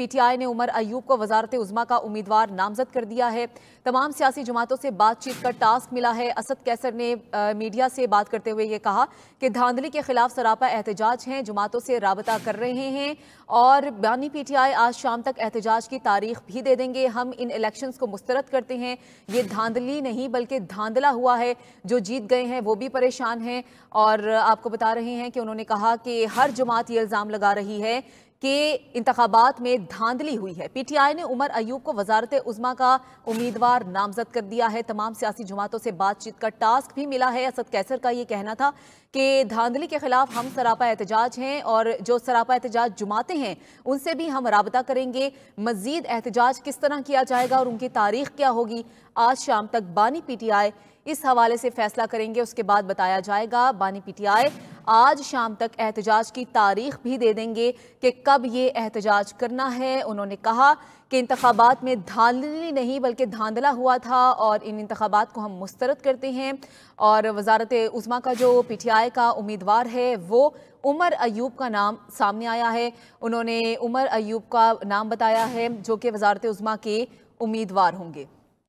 PTI ने उमर अयूब को वजारत उजमा का उम्मीदवार नामजद कर दिया है तमाम सियासी जमातों से बातचीत का टास्क मिला है असद कैसर ने आ, मीडिया से बात करते हुए ये कहा कि धांधली के खिलाफ सरापा एहतजाज हैं जमातों से रबता कर रहे हैं और बानी पीटीआई आज शाम तक एहतजाज की तारीख भी दे देंगे हम इन इलेक्शन को मुस्तरद करते हैं ये धांधली नहीं बल्कि धांधला हुआ है जो जीत गए हैं वो भी परेशान हैं और आपको बता रहे हैं कि उन्होंने कहा कि हर जमात ये इल्ज़ाम लगा रही है के इंतबात में धांधली हुई है पीटीआई ने उमर अयूब को वजारत उजमा का उम्मीदवार नामजद कर दिया है तमाम सियासी जमातों से बातचीत का टास्क भी मिला है असद कैसर का ये कहना था कि धांधली के खिलाफ हम सरापा एहतजाज हैं और जो सरापा एहतजाज जुमाते हैं उनसे भी हम रबता करेंगे मजीद एहतजाज किस तरह किया जाएगा और उनकी तारीख क्या होगी आज शाम तक बानी आई इस हवाले से फैसला करेंगे उसके बाद बताया जाएगा बानी आई आज शाम तक एहतजाज की तारीख भी दे देंगे कि कब ये एहतजाज करना है उन्होंने कहा कि इंतबात में धांधली नहीं बल्कि धांधला हुआ था और इन इंतबात को हम मुस्तरद करते हैं और वजारत उज़मा का जो पी टी आई का उम्मीदवार है वो उमर अयूब का नाम सामने आया है उन्होंने उमर अयूब का नाम बताया है जो कि वजारत उज़मा के उम्मीदवार होंगे